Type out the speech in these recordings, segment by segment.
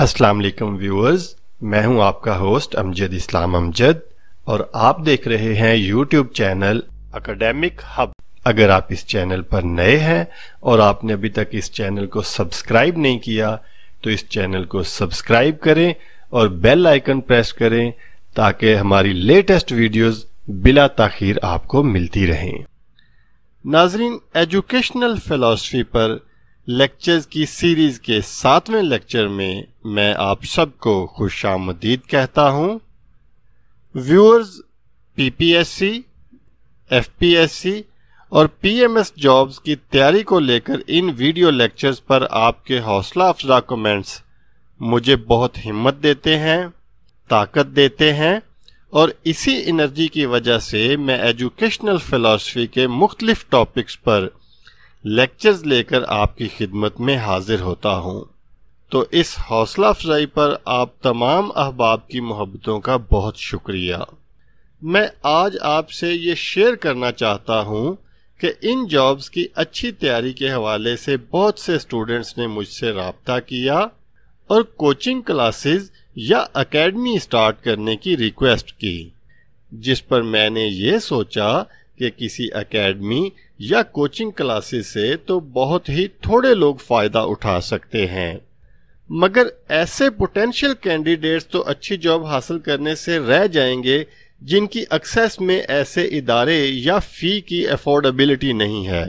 अस्सलाम वालेकुम व्यूअर्स मैं हूं आपका होस्ट अमजद इस्लाम अमजद और आप देख रहे हैं यूट्यूब चैनल अकेडमिक हब अगर आप इस चैनल पर नए हैं और आपने अभी तक इस चैनल को सब्सक्राइब नहीं किया तो इस चैनल को सब्सक्राइब करें और बेल आइकन प्रेस करें ताकि हमारी लेटेस्ट वीडियोस बिला तखिर आपको मिलती रहें नाजरीन एजुकेशनल फिलासफी पर लेक्चर्स की सीरीज़ के सातवें लेक्चर में मैं आप सबको खुश आमदीद कहता हूं व्यूअर्स पीपीएससी, एफपीएससी और पीएमएस जॉब्स की तैयारी को लेकर इन वीडियो लेक्चर्स पर आपके हौसला अफजा कमेंट्स मुझे बहुत हिम्मत देते हैं ताकत देते हैं और इसी एनर्जी की वजह से मैं एजुकेशनल फ़िलासफ़ी के मुख्तलिफ़ टॉपिक्स पर लेक्चर्स लेकर आपकी खिदमत में हाजिर होता हूँ तो इस हौसला अफजाई पर आप तमाम अहबाब की मोहब्बतों का बहुत शुक्रिया मैं आज आपसे ये शेयर करना चाहता हूँ कि इन जॉब्स की अच्छी तैयारी के हवाले से बहुत से स्टूडेंट्स ने मुझसे रबता किया और कोचिंग क्लासेस या अकेडमी स्टार्ट करने की रिक्वेस्ट की जिस पर मैंने ये सोचा कि किसी अकेडमी या कोचिंग क्लासेस से तो बहुत ही थोड़े लोग फायदा उठा सकते हैं मगर ऐसे पोटेंशियल कैंडिडेट्स तो अच्छी जॉब हासिल करने से रह जाएंगे जिनकी एक्सेस में ऐसे इदारे या फी की अफोर्डेबिलिटी नहीं है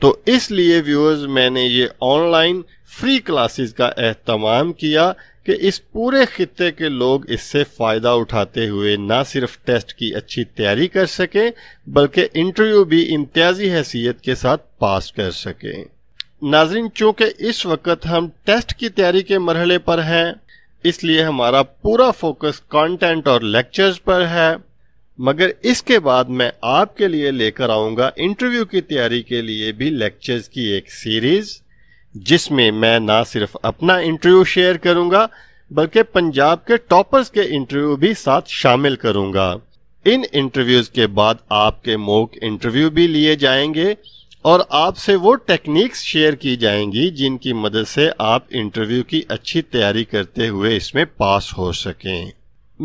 तो इसलिए व्यूअर्स मैंने ये ऑनलाइन फ्री क्लासेस का एहतमाम किया कि इस पूरे खत्े के लोग इससे फ़ायदा उठाते हुए ना सिर्फ टेस्ट की अच्छी तैयारी कर सकें बल्कि इंटरव्यू भी इम्तियाजी हैसियत के साथ पास कर सकें नाजरीन चूँकि इस वक्त हम टेस्ट की तैयारी के मरहले पर हैं इसलिए हमारा पूरा फोकस कॉन्टेंट और लेक्चर्स पर है मगर इसके बाद मैं आपके लिए लेकर आऊँगा इंटरव्यू की तैयारी के लिए भी लेक्चर्स की एक सीरीज़ जिसमें मैं ना सिर्फ अपना इंटरव्यू शेयर करूंगा बल्कि पंजाब के टॉपर्स के इंटरव्यू भी साथ शामिल करूंगा इन इंटरव्यूज के बाद आपके मोक इंटरव्यू भी लिए जाएंगे और आपसे वो टेक्निक्स शेयर की जाएंगी जिनकी मदद से आप इंटरव्यू की अच्छी तैयारी करते हुए इसमें पास हो सकें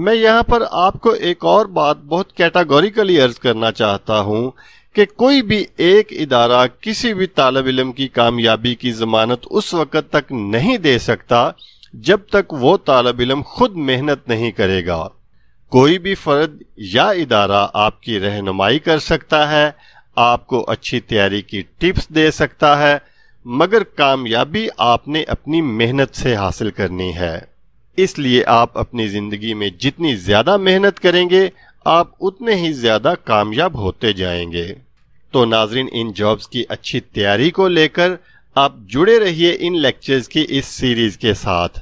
मैं यहाँ पर आपको एक और बात बहुत कैटागोरिकली अर्ज करना चाहता हूँ कि कोई भी एक इदारा किसी भी तालब इलम की कामयाबी की जमानत उस वक़्त तक नहीं दे सकता जब तक वो तालब इलम खुद मेहनत नहीं करेगा कोई भी फर्द या इदारा आपकी रहनुमाई कर सकता है आपको अच्छी तैयारी की टिप्स दे सकता है मगर कामयाबी आपने अपनी मेहनत से हासिल करनी है इसलिए आप अपनी ज़िंदगी में जितनी ज़्यादा मेहनत करेंगे आप उतने ही ज़्यादा कामयाब होते जाएंगे तो नाजरीन इन जॉब्स की अच्छी तैयारी को लेकर आप जुड़े रहिए इन लेक्चर्स की इस सीरीज़ के साथ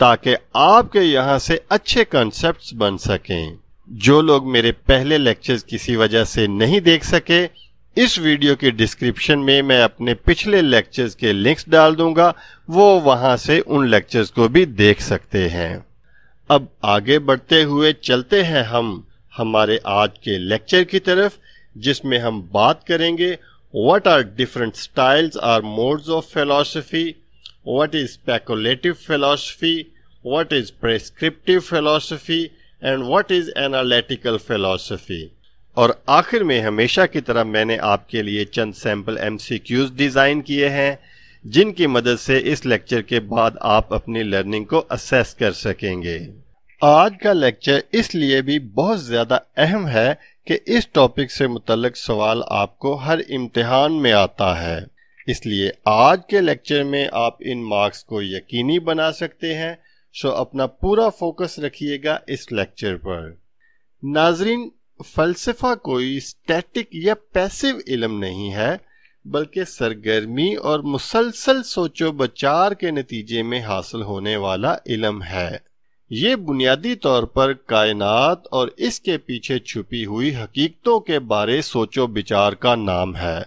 ताकि आपके यहाँ से अच्छे कॉन्सेप्ट बन सकें जो लोग मेरे पहले लेक्चर्स किसी वजह से नहीं देख सके इस वीडियो के डिस्क्रिप्शन में मैं अपने पिछले लेक्चर्स के लिंक्स डाल दूंगा वो वहां से उन लेक्चर्स को भी देख सकते हैं अब आगे बढ़ते हुए चलते हैं हम हमारे आज के लेक्चर की तरफ जिसमें हम बात करेंगे what are different styles or modes of philosophy what is speculative philosophy what is prescriptive philosophy and what is analytical philosophy और आखिर में हमेशा की तरह मैंने आपके लिए चंद सैंपल एम डिज़ाइन किए हैं जिनकी मदद से इस लेक्चर के बाद आप अपनी लर्निंग को असेस कर सकेंगे आज का लेक्चर इसलिए भी बहुत ज़्यादा अहम है कि इस टॉपिक से मुतलक सवाल आपको हर इम्तिहान में आता है इसलिए आज के लेक्चर में आप इन मार्क्स को यकीनी बना सकते हैं सो अपना पूरा फोकस रखिएगा इस लेक्चर पर नाजरीन फलसफा कोई स्टैटिक या पैसिव इलम नहीं है बल्कि सरगर्मी और मुसलसल सोचो बचार के नतीजे में हासिल होने वाला इलम है ये बुनियादी तौर पर कायनात और इसके पीछे छुपी हुई हकीकतों के बारे सोचो विचार का नाम है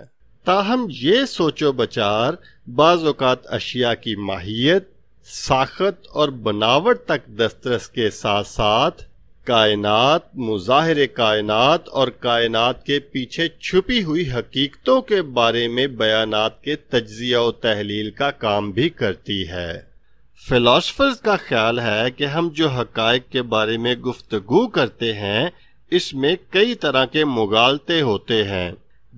ताहम ये सोचो बचार बाज़ात अशिया की माहियत साखत और बनावट तक दस्तरस के साथ साथ कायनात मुजाहिर कायनात और कायनात के पीछे छुपी हुई हकीकतों के बारे में बयानात के तजिया और तहलील का काम भी करती है फिलासफर्स का ख्याल है कि हम जो हकायक के बारे में गुफ्तगु करते हैं इसमें कई तरह के मुगालते होते हैं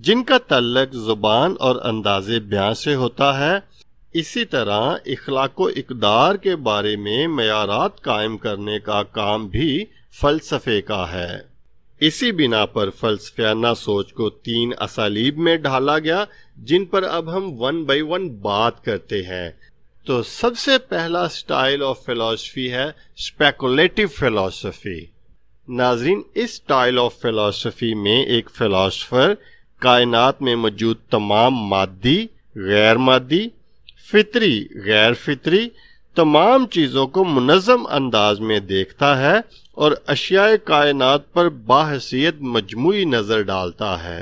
जिनका तल्लक जुबान और अंदाजे ब्याह से होता है इसी तरह इखलाक इकदार के बारे में मैारात कायम करने का काम भी फलसफे का है इसी बिना पर फलसफियाना सोच को तीन असालीब में ढाला गया जिन पर अब हम वन बाई वन बात करते हैं तो सबसे पहला स्टाइल ऑफ फिलॉसफी है स्पेकुलेटिव फिलॉसफी नाजरीन इस स्टाइल ऑफ फिलॉसफी में एक फिलासफर कायनात में मौजूद तमाम मादी गैर मादी फितरी गैर फितरी तमाम चीज़ों को मुनज़म अंदाज में देखता है और अशिया कायनात पर बाहसीत मजमू नज़र डालता है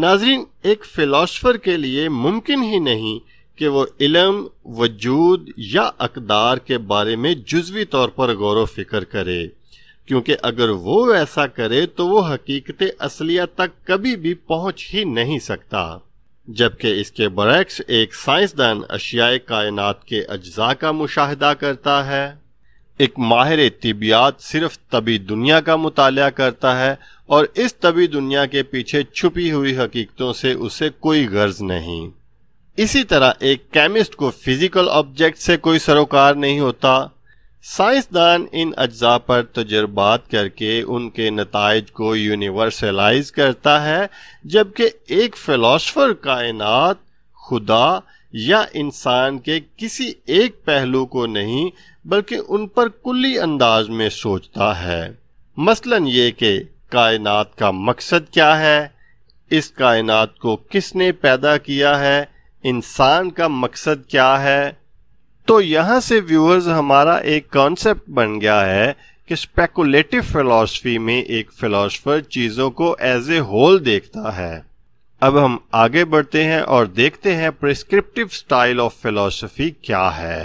नाजरीन एक फिलासफर के लिए मुमकिन ही नहीं कि वो इलम वजूद या अकदार के बारे में जुजवी तौर पर गौर फिक्र करे क्योंकि अगर वो ऐसा करे तो वो हकीकत असलिया तक कभी भी पहुंच ही नहीं सकता जबकि इसके बरक्स एक साइंसदान अशियाए कायनात के अज्जा का मुशाहदा करता है एक माहिर तिबियात सिर्फ तबी दुनिया का मुताल करता है और इस तबी दुनिया के पीछे छुपी हुई हकीकतों से उसे कोई गर्ज नहीं इसी तरह एक केमिस्ट को फिजिकल ऑब्जेक्ट से कोई सरोकार नहीं होता साइंसदान इन अज्जा पर तजर्बात करके उनके नतज को यूनिवर्सलाइज करता है जबकि एक फ़िलासफ़र कायनात खुदा या इंसान के किसी एक पहलू को नहीं बल्कि उन पर कुल्ली अंदाज में सोचता है मसलन ये कि कायनात का मकसद क्या है इस कायनात को किसने पैदा किया है इंसान का मकसद क्या है तो यहाँ से व्यूअर्स हमारा एक कॉन्सेप्ट बन गया है कि स्पेकुलेटिव फिलॉसफी में एक फिलॉसफर चीज़ों को एज ए होल देखता है अब हम आगे बढ़ते हैं और देखते हैं प्रिस्क्रिप्टिव स्टाइल ऑफ फिलॉसफी क्या है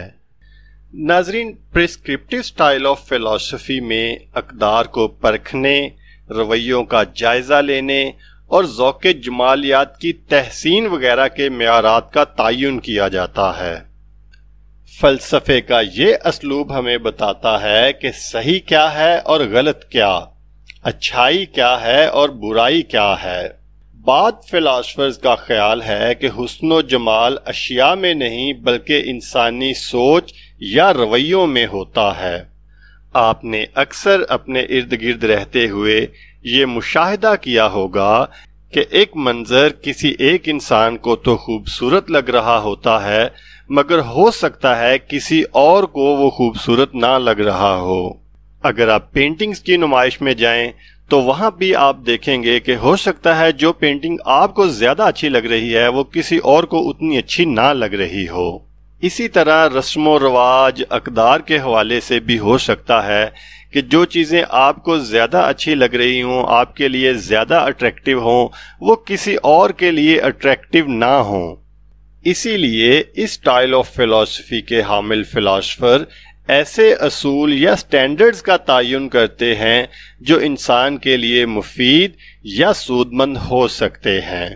नाजरीन प्रिस्क्रिप्टिव स्टाइल ऑफ फिलॉसफी में अकदार को परखने रवैयों का जायज़ा लेने और जौके जमालियात की तहसीन वगैरह के मैारात का तयन किया जाता है फलसफे का ये असलूब हमें बताता है कि सही क्या है और गलत क्या अच्छाई क्या है और बुराई क्या है बाद फिलासफर्स का ख्याल है कि हुसन जमाल अशिया में नहीं बल्कि इंसानी सोच या रवैयों में होता है आपने अक्सर अपने इर्द गिर्द रहते हुए ये मुशाहिदा किया होगा कि एक मंज़र किसी एक इंसान को तो खूबसूरत लग रहा होता है मगर हो सकता है किसी और को वो खूबसूरत ना लग रहा हो अगर आप पेंटिंग्स की नुमाइश में जाएं तो वहाँ भी आप देखेंगे कि हो सकता है जो पेंटिंग आपको ज़्यादा अच्छी लग रही है वो किसी और को उतनी अच्छी ना लग रही हो इसी तरह रस्म रवाज अकदार के हवाले से भी हो सकता है कि जो चीज़ें आपको ज़्यादा अच्छी लग रही हों आपके लिए ज़्यादा अट्रैक्टिव हों वो किसी और के लिए अट्रैक्टिव ना हों इसीलिए इस स्टाइल ऑफ फिलॉसफी के हामिल फिलासफर ऐसे असूल या स्टैंडर्ड्स का तयन करते हैं जो इंसान के लिए मुफीद या सूदमंद हो सकते हैं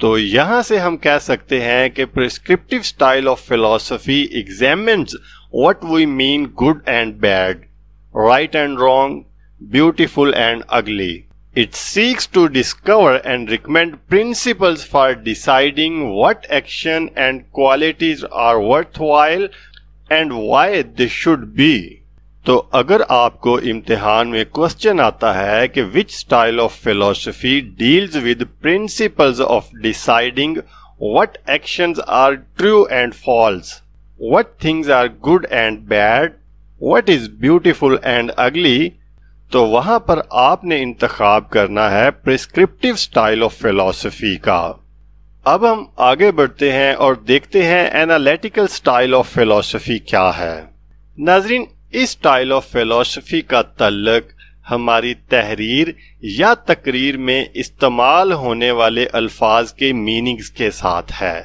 तो यहां से हम कह सकते हैं कि prescriptive style of philosophy examine what we mean good and bad right and wrong, beautiful and ugly. It seeks to discover and recommend principles for deciding what action and qualities are worthwhile and why they should be. तो अगर आपको इम्तिहान में question आता है कि which style of philosophy deals with principles of deciding what actions are true and false what things are good and bad what is beautiful and ugly तो वहां पर आपने इंतखाब करना है प्रिस्क्रिप्टिव स्टाइल ऑफ फिलोसफी का अब हम आगे बढ़ते हैं और देखते हैं एनालिटिकल स्टाइल ऑफ फिलोसफी क्या है नाजरीन इस स्टाइल ऑफ फिलोसफी का तल्लक हमारी तहरीर या तकरीर में इस्तेमाल होने वाले अल्फाज के मीनिंग्स के साथ है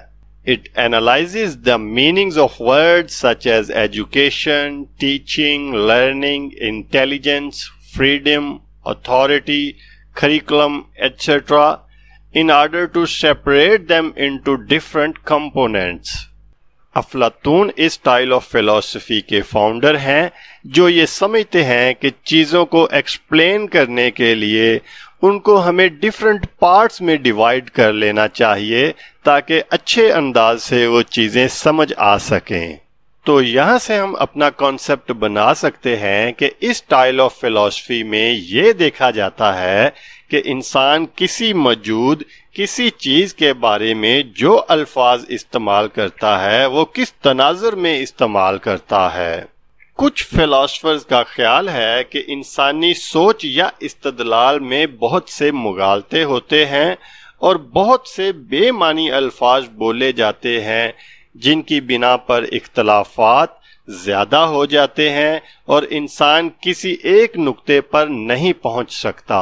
It analyzes the meanings of words such as education, teaching, learning, intelligence, freedom, authority, curriculum, etc. in order to separate them into different components. अफलातून इस स्टाइल ऑफ फिलोसफी के फाउंडर हैं जो ये समझते हैं कि चीज़ों को एक्सप्लेन करने के लिए उनको हमें डिफरेंट पार्ट्स में डिवाइड कर लेना चाहिए ताकि अच्छे अंदाज से वो चीज़ें समझ आ सकें तो यहाँ से हम अपना कॉन्सेप्ट बना सकते हैं कि इस स्टाइल ऑफ फिलॉसफी में ये देखा जाता है कि इंसान किसी मौजूद किसी चीज़ के बारे में जो अल्फाज इस्तेमाल करता है वो किस तनाजर में इस्तेमाल करता है कुछ फिलासफर्स का ख्याल है कि इंसानी सोच या इस्तदलाल में बहुत से मुगालते होते हैं और बहुत से बेमानी अल्फाज बोले जाते हैं जिनकी बिना पर इख्तलाफात ज़्यादा हो जाते हैं और इंसान किसी एक नुक्ते पर नहीं पहुंच सकता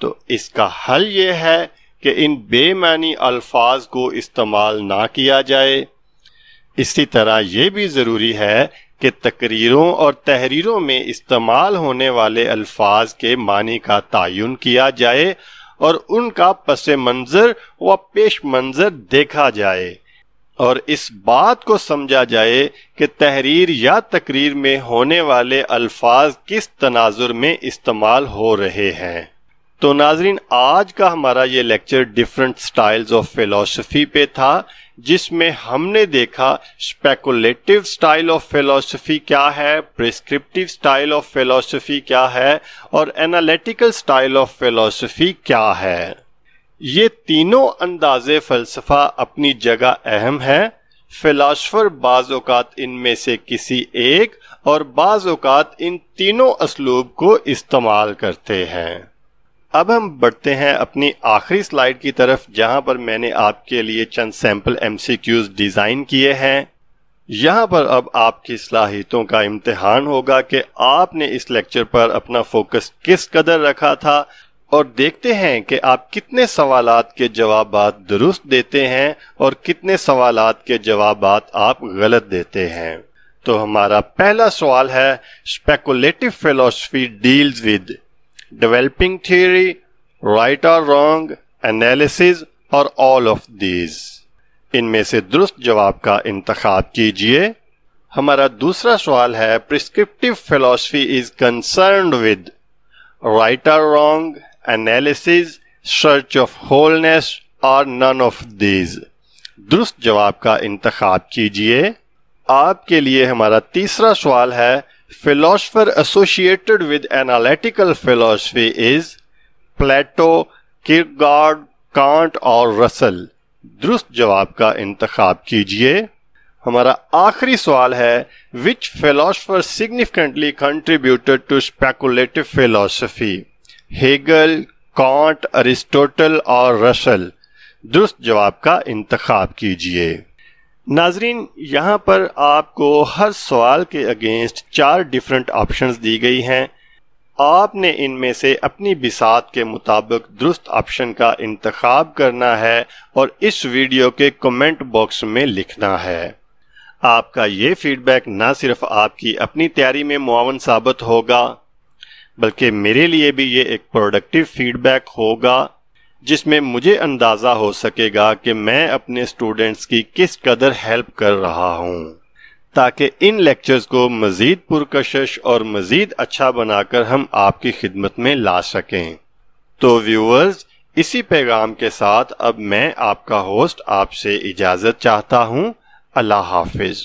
तो इसका हल ये है कि इन बेमानी अल्फाज को इस्तेमाल ना किया जाए इसी तरह ये भी ज़रूरी है कि तकरीरों और तहरीरों में इस्तेमाल होने वाले अल्फाज के मानी का तयन किया जाए और उनका पस मंज़र व पेश मंज़र देखा जाए और इस बात को समझा जाए कि तहरीर या तकरीर में होने वाले अल्फाज किस तनाजुर में इस्तेमाल हो रहे हैं तो नाजरीन आज का हमारा ये lecture different styles of philosophy पे था जिसमें हमने देखा स्पेकुलेटिव स्टाइल ऑफ फिलोसफी क्या है प्रिस्क्रिप्टिव स्टाइल ऑफ फिलोसफी क्या है और एनालिटिकल स्टाइल ऑफ फिलोसफी क्या है ये तीनों अंदाजे फलसफा अपनी जगह अहम है फिलासफर बाज़ात इनमें से किसी एक और बाज़ात इन तीनों असलूब को इस्तेमाल करते हैं अब हम बढ़ते हैं अपनी आखिरी स्लाइड की तरफ जहां पर मैंने आपके लिए चंद सैंपल एमसीक्यूज डिज़ाइन किए हैं यहां पर अब आपकी सलाहितों का इम्तिहान होगा कि आपने इस लेक्चर पर अपना फोकस किस कदर रखा था और देखते हैं कि आप कितने सवाल के जवाब दुरुस्त देते हैं और कितने सवाल के जवाब आप गलत देते हैं तो हमारा पहला सवाल है speculative philosophy deals with developing theory, right or wrong, analysis और all of these. इनमें से दुरुस्त जवाब का इंतखाब कीजिए हमारा दूसरा सवाल है prescriptive philosophy is concern with right or wrong analysis search of wholeness और नन ऑफ दीज दुरुस्त जवाब का इंतखाब कीजिए आपके लिए हमारा तीसरा सवाल है philosopher associated with analytical philosophy is Plato, Kierkegaard, Kant और रसल दुरुस्त जवाब का इंतखाब कीजिए हमारा आखिरी सवाल है which philosopher significantly contributed to speculative philosophy Hegel Kant Aristotle और रसल दुरुस्त जवाब का इंतखाब कीजिए नाजरीन यहाँ पर आपको हर सवाल के अगेंस्ट चार डिफरेंट ऑप्शंस दी गई हैं आपने इनमें से अपनी बिसात के मुताबिक दुरुस्त ऑप्शन का इंतखब करना है और इस वीडियो के कमेंट बॉक्स में लिखना है आपका ये फीडबैक न सिर्फ आपकी अपनी तैयारी में मुआवन साबित होगा बल्कि मेरे लिए भी ये एक प्रोडक्टिव फीडबैक होगा जिसमें मुझे अंदाजा हो सकेगा कि मैं अपने स्टूडेंट्स की किस कदर हेल्प कर रहा हूँ ताकि इन लेक्चर्स को मज़ीद पुरकशिश और मज़ीद अच्छा बनाकर हम आपकी खिदमत में ला सकें तो व्यूअर्स इसी पैगाम के साथ अब मैं आपका होस्ट आपसे इजाज़त चाहता हूँ अल्लाह हाफिज़